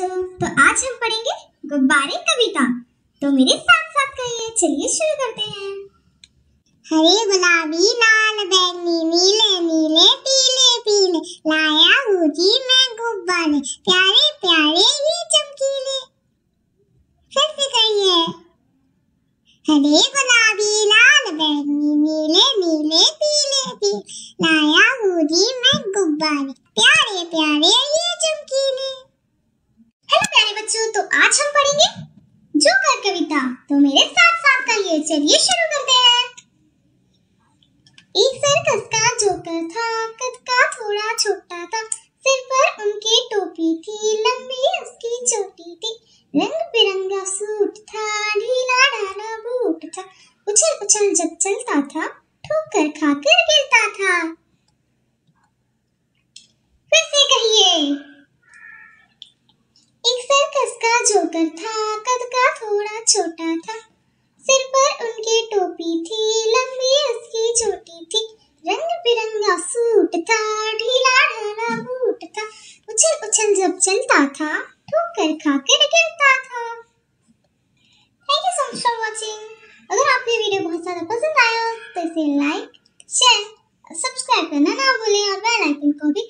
बच्चों तो आज हम पढ़ेंगे गुब्बारे कविता तो मेरे साथ साथ कहिए चलिए शुरू करते हैं हरे गुलाबी लाल बैंगनी नीले नीले पीले पीले लाया हूँ जी मैं गुब्बारे प्यारे प्यारे ये चमकीले फिर से कहिए हरे गुलाबी लाल बैंगनी नीले नीले पीले पीले लाया हूँ जी मैं गुब्बारे प्यारे प्यारे ये चमकीले बच्चों तो आज हम पढ़ेंगे जोकर कविता तो मेरे साथ साथ करिए चलिए शुरू करते हैं एक सर्कस का जोकर था कद का थोड़ा छोटा था सिर पर उनकी टोपी थी लंबी उसकी चोटी थी रंग बिरंगा सूट था ढीला ढाला बूट था उछल उछल जब चलता था ठोकर खाकर गिरता था का जोकर था कद का थोड़ा छोटा था सिर पर उनकी टोपी थी लंबी उसकी छोटी थी रंग बिरंगा सूट था ढीला ढाला बूट था उछल उछल जब चलता था ठोकर खाकर गिरता था thank you so much for watching अगर आपको वीडियो बहुत ज़्यादा पसंद आया हो तो इसे लाइक शेयर सब्सक्राइब करना ना भूलें और बेल आइकन को भी